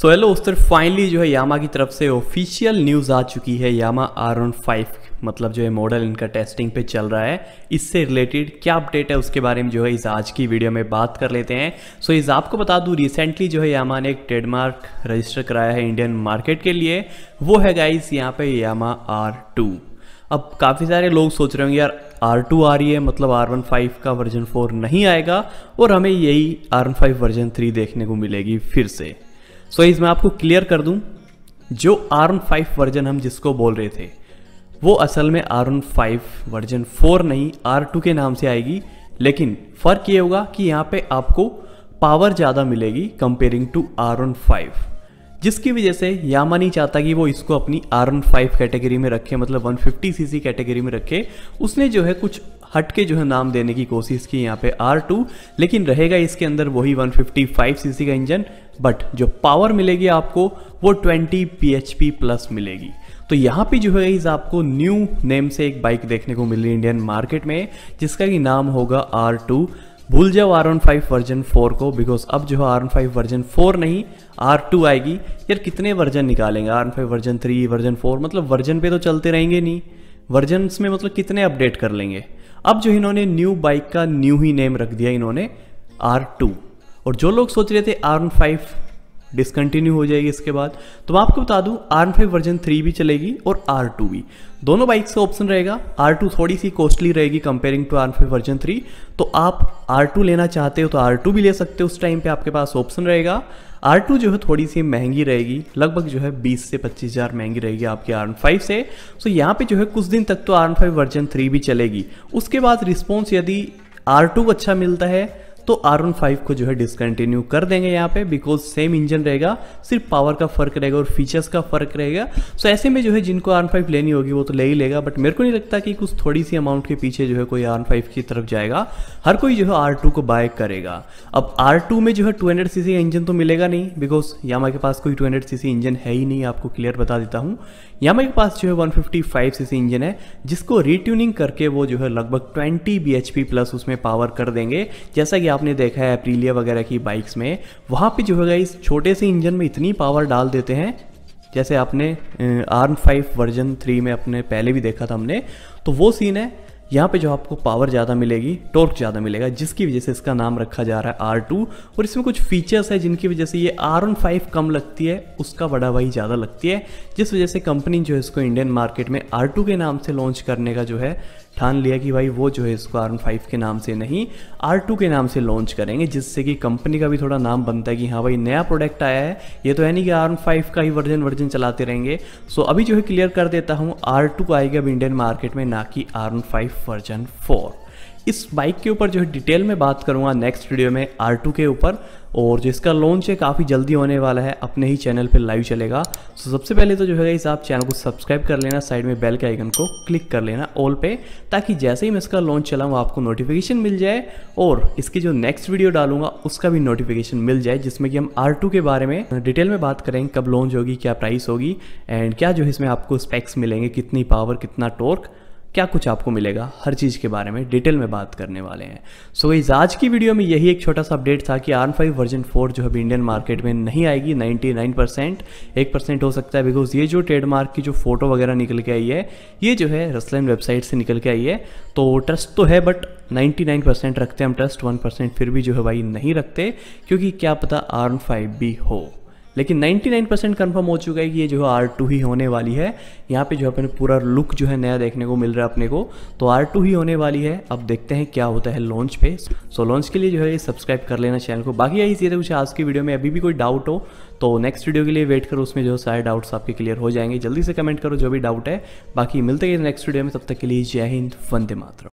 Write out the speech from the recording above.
so hello दोस्तों finally जो है यामा की तरफ से ऑफिशियल न्यूज़ आ चुकी है यामा आर ऑन फाइव मतलब जो है मॉडल इनका टेस्टिंग पे चल रहा है इससे रिलेटेड क्या अपडेट है उसके बारे में जो है इस आज की वीडियो में बात कर लेते हैं सो so, इस आपको बता दूँ रिसेंटली जो है यामा ने एक ट्रेडमार्क रजिस्टर कराया है इंडियन मार्केट के लिए वो है गाइस यहाँ पे यामा आर टू अब काफ़ी सारे लोग सोच रहे होंगे यार R2 आ रही है मतलब R15 का वर्जन 4 नहीं आएगा और हमें यही R15 वर्जन 3 देखने को मिलेगी फिर से सो इस मैं आपको क्लियर कर दूं जो आर फाइव वर्जन हम जिसको बोल रहे थे वो असल में आर फाइव वर्जन फोर नहीं आर टू के नाम से आएगी लेकिन फ़र्क ये होगा कि यहाँ पे आपको पावर ज़्यादा मिलेगी कंपेयरिंग टू आर फाइव जिसकी वजह से यामा नहीं चाहता कि वो इसको अपनी आर फाइव कैटेगरी में रखे मतलब 150 सीसी कैटेगरी में रखे उसने जो है कुछ हट के जो है नाम देने की कोशिश की यहाँ पे आर टू लेकिन रहेगा इसके अंदर वही 155 सीसी का इंजन बट जो पावर मिलेगी आपको वो 20 पी प्लस मिलेगी तो यहाँ पे जो है इस आपको न्यू नेम से एक बाइक देखने को मिली इंडियन मार्केट में जिसका कि नाम होगा आर टू भूल जाओ R one five version four को बिकॉज अब जो है R one five version four नहीं आर टू आएगी यार कितने वर्जन निकालेंगे R one five version three version four मतलब वर्जन पे तो चलते रहेंगे नहीं वर्जन में मतलब कितने अपडेट कर लेंगे अब जो इन्होंने न्यू बाइक का न्यू ही नेम रख दिया इन्होंने आर टू और जो लोग सोच रहे थे आर्न फाइव डिसकंटिन्यू हो जाएगी इसके बाद तो मैं आपको बता दूं आर फाइव वर्जन थ्री भी चलेगी और आर टू भी दोनों बाइक्स का ऑप्शन रहेगा आर टू थोड़ी सी कॉस्टली रहेगी comparing to R five version three तो आप आर टू लेना चाहते हो तो आर टू भी ले सकते हो उस टाइम पे आपके पास ऑप्शन रहेगा आर टू जो है थोड़ी सी महंगी रहेगी लगभग जो है बीस से पच्चीस हज़ार महंगी रहेगी आपके आर फाइव से सो तो यहाँ पे जो है कुछ दिन तक तो आर फाइव वर्जन थ्री भी चलेगी उसके बाद रिस्पॉन्स यदि आर टू अच्छा मिलता है तो आर वन फाइव को जो है डिसकंटिन्यू कर देंगे यहाँ पे बिकॉज सेम इंजन रहेगा सिर्फ पावर का फर्क रहेगा और फीचर्स का फर्क रहेगा सो ऐसे में जो है जिनको आर फाइव लेनी होगी वो तो ले ही लेगा बट मेरे को नहीं लगता कि कुछ थोड़ी सी अमाउंट के पीछे जो है कोई आर फाइव की तरफ जाएगा हर कोई जो है आर टू को बाय करेगा अब आर टू में जो है टू हंड्रेड सी सी का इंजन तो मिलेगा नहीं बिकॉज यामा के पास कोई two hundred C C engine है ही नहीं आपको क्लियर बता देता हूँ यामा के पास जो है one fifty five C C engine है जिसको रिट्यूनिंग करके वो जो है लगभग twenty B H P plus उसमें पावर कर देंगे जैसा कि आप आपने देखा है अप्रीलिया वगैरह की बाइक्स में वहाँ पे जो है इस छोटे से इंजन में इतनी पावर डाल देते हैं जैसे आपने आर्म फाइव वर्जन थ्री में अपने पहले भी देखा था हमने तो वो सीन है यहाँ पे जो आपको पावर ज़्यादा मिलेगी टॉर्क ज़्यादा मिलेगा जिसकी वजह से इसका नाम रखा जा रहा है आर टू और इसमें कुछ फीचर्स है जिनकी वजह से ये आर वन फाइव कम लगती है उसका बड़ा भाई ज़्यादा लगती है जिस वजह से कंपनी जो है इसको इंडियन मार्केट में आर टू के नाम से लॉन्च करने का जो है ठान लिया कि भाई वो जो है इसको आर फाइव के नाम से नहीं आर टू के नाम से लॉन्च करेंगे जिससे कि कंपनी का भी थोड़ा नाम बनता है कि हाँ भाई नया प्रोडक्ट आया है ये तो है नहीं कि आर फाइव का ही वर्जन वर्जन चलाते रहेंगे सो अभी जो है क्लियर कर देता हूँ आर टू आएगा अब इंडियन मार्केट में ना कि आर फाइव वर्जन फोर इस बाइक के ऊपर जो है डिटेल में बात करूंगा नेक्स्ट वीडियो में आर के ऊपर और जिसका लॉन्च है काफ़ी जल्दी होने वाला है अपने ही चैनल पर लाइव चलेगा तो सबसे पहले तो जो है इस आप चैनल को सब्सक्राइब कर लेना साइड में बेल के आइकन को क्लिक कर लेना ऑल पे ताकि जैसे ही मैं इसका लॉन्च चलाऊँ आपको नोटिफिकेशन मिल जाए और इसकी जो नेक्स्ट वीडियो डालूंगा उसका भी नोटिफिकेशन मिल जाए जिसमें कि हम आर के बारे में डिटेल में बात करेंगे कब लॉन्च होगी क्या प्राइस होगी एंड क्या जो है इसमें आपको स्पेक्स मिलेंगे कितनी पावर कितना टोर्क क्या कुछ आपको मिलेगा हर चीज़ के बारे में डिटेल में बात करने वाले हैं सो so, इस आज की वीडियो में यही एक छोटा सा अपडेट था कि आर फाइव वर्जन फोर जो है इंडियन मार्केट में नहीं आएगी 99 परसेंट एक परसेंट हो सकता है बिकॉज ये जो ट्रेडमार्क की जो फोटो वगैरह निकल के आई है ये जो है रसलैन वेबसाइट से निकल के आई है तो ट्रस्ट तो है बट 99 परसेंट रखते हैं हम ट्रस्ट 1 परसेंट फिर भी जो है भाई नहीं रखते क्योंकि क्या पता आर्म फाइव भी हो लेकिन 99 परसेंट कन्फर्म हो चुका है कि ये जो है आर टू ही होने वाली है यहाँ पे जो है अपने पूरा लुक जो है नया देखने को मिल रहा है अपने को तो आर टू ही होने वाली है अब देखते हैं क्या होता है लॉन्च पे सो लॉन्च के लिए जो है सब्सक्राइब कर लेना चैनल को बाकी यही चीज़ें कुछ आज की वीडियो में अभी भी कोई डाउट हो तो नेक्स्ट वीडियो के लिए वेट करो उसमें जो सारे डाउट्स आपके क्लियर हो जाएंगे जल्दी से कमेंट करो जो भी डाउट है बाकी मिलते हैं नेक्स्ट वीडियो में तब तक के लिए जय हिंद वंदे मातरम